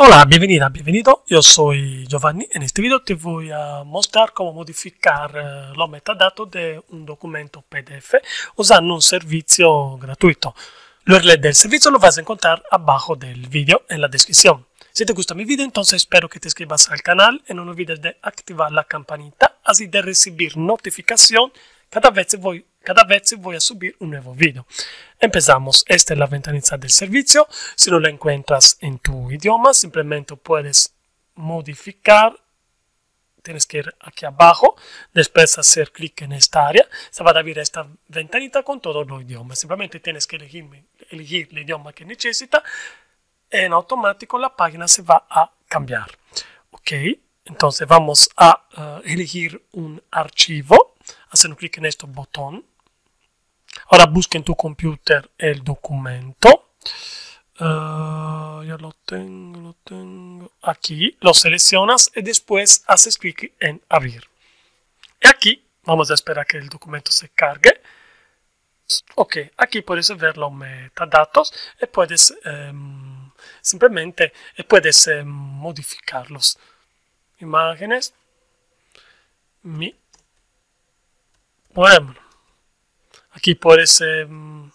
Hola, bienvenida, bienvenido. Yo soy Giovanni. En este video te voy a mostrar cómo modificar eh, los metadatos de un documento PDF usando un servicio gratuito. L'URL del servicio lo vas a encontrar abajo del video en la descripción. Si te gusta mi video, entonces espero que te suscribas al canal y no olvides de activar la campanita, así de recibir notificación cada vez que voy cada vez voy a subir un nuevo video. Empezamos. Esta es la ventanita del servicio. Si no la encuentras en tu idioma, simplemente puedes modificar. Tienes que ir aquí abajo, después hacer clic en esta área. Se va a abrir esta ventanita con todos los idiomas. Simplemente tienes que elegir, el idioma que necesita. En automático la página se va a cambiar. Ok. Entonces vamos a elegir un archivo, haciendo clic en este botón. Ahora busca en tu computer el documento. Ah, ya lo tengo, lo tengo. Aquí lo seleccionas y después haces clic en abrir. Y aquí vamos a esperar que el documento se cargue. Ok, aquí puedes ver los metadatos y puedes em, simplemente puedes em, modificarlos imágenes, mi, bueno, aquí aquí ese, mm,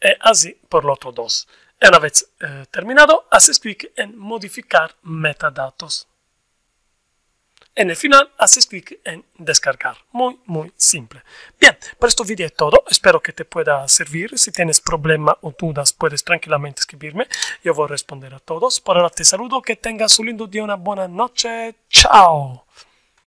eh, así por los otro dos. Una vez eh, terminado, haces clic en modificar metadatos en el final haces clic en descargar. Muy, muy simple. Bien, por este vídeo es todo. Espero que te pueda servir. Si tienes problema o dudas, puedes tranquilamente escribirme. Yo voy a responder a todos. Por ahora te saludo. Que tengas un lindo día, una buena noche. Chao.